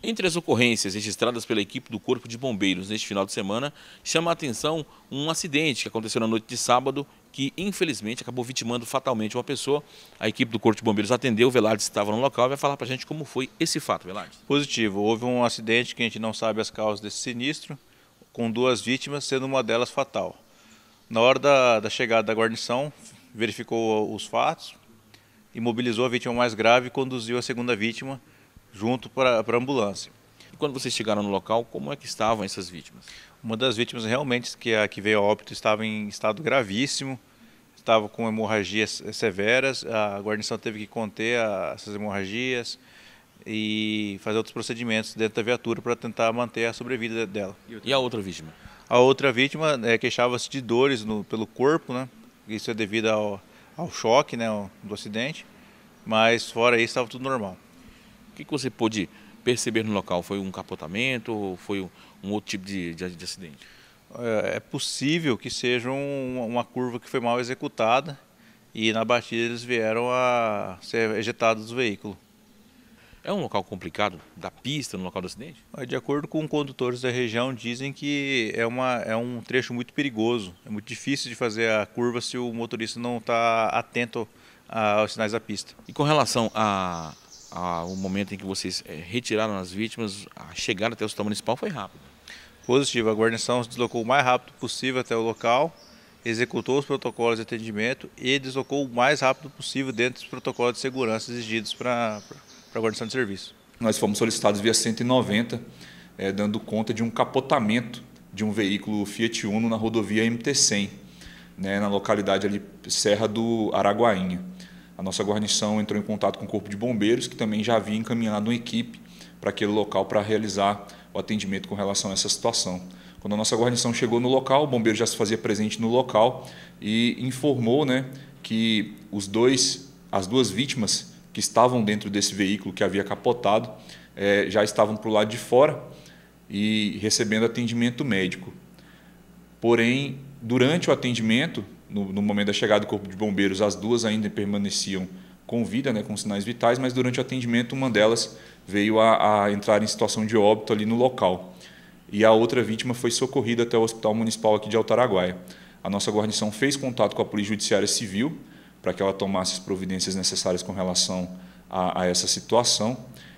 Entre as ocorrências registradas pela equipe do Corpo de Bombeiros neste final de semana, chama a atenção um acidente que aconteceu na noite de sábado, que infelizmente acabou vitimando fatalmente uma pessoa. A equipe do Corpo de Bombeiros atendeu, o Velarde estava no local e vai falar para a gente como foi esse fato, Velarde. Positivo, houve um acidente que a gente não sabe as causas desse sinistro, com duas vítimas, sendo uma delas fatal. Na hora da, da chegada da guarnição, verificou os fatos, imobilizou a vítima mais grave e conduziu a segunda vítima, junto para a ambulância. E quando vocês chegaram no local, como é que estavam essas vítimas? Uma das vítimas realmente que, a, que veio a óbito estava em estado gravíssimo, estava com hemorragias severas, a guarnição teve que conter a, essas hemorragias e fazer outros procedimentos dentro da viatura para tentar manter a sobrevida dela. E a outra vítima? A outra vítima é, queixava-se de dores no, pelo corpo, né? Isso é devido ao, ao choque né, do acidente, mas fora isso estava tudo normal que, que você pôde perceber no local? Foi um capotamento ou foi um outro tipo de, de, de acidente? É, é possível que seja um, uma curva que foi mal executada e na batida eles vieram a ser ejetados do veículo. É um local complicado da pista no local do acidente? É, de acordo com condutores da região, dizem que é, uma, é um trecho muito perigoso. É muito difícil de fazer a curva se o motorista não está atento aos sinais da pista. E com relação a, a, o momento em que vocês é, retiraram as vítimas, a chegada até o hospital municipal foi rápida. Positivo, a guarnição se deslocou o mais rápido possível até o local, executou os protocolos de atendimento e deslocou o mais rápido possível dentro dos protocolos de segurança exigidos para a guarnição de serviço. Nós fomos solicitados via 190, é, eh, dando conta de um capotamento de um veículo Fiat Uno na rodovia MT-100, né, na localidade ali Serra do Araguainha. A nossa guarnição entrou em contato com o Corpo de Bombeiros, que também já havia encaminhado uma equipe para aquele local para realizar o atendimento com relação a essa situação. Quando a nossa guarnição chegou no local, o bombeiro já se fazia presente no local e informou né, que os dois, as duas vítimas que estavam dentro desse veículo que havia capotado eh, já estavam para o lado de fora e recebendo atendimento médico. Porém, durante o atendimento, no, no, momento da chegada do Corpo de Bombeiros, as duas ainda permaneciam com vida, né, com sinais vitais, mas durante o atendimento, uma delas veio a, a entrar em situação de óbito ali no local. E a outra vítima foi socorrida até o Hospital Municipal aqui de Altaraguaia. A nossa guarnição fez contato com a Polícia Judiciária Civil para que ela tomasse as providências necessárias com relação a, a essa situação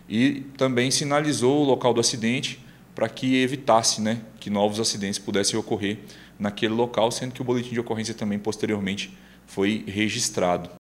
e também sinalizou o local do acidente para que evitasse né, que novos acidentes pudessem ocorrer naquele local, sendo que o boletim de ocorrência também posteriormente foi registrado.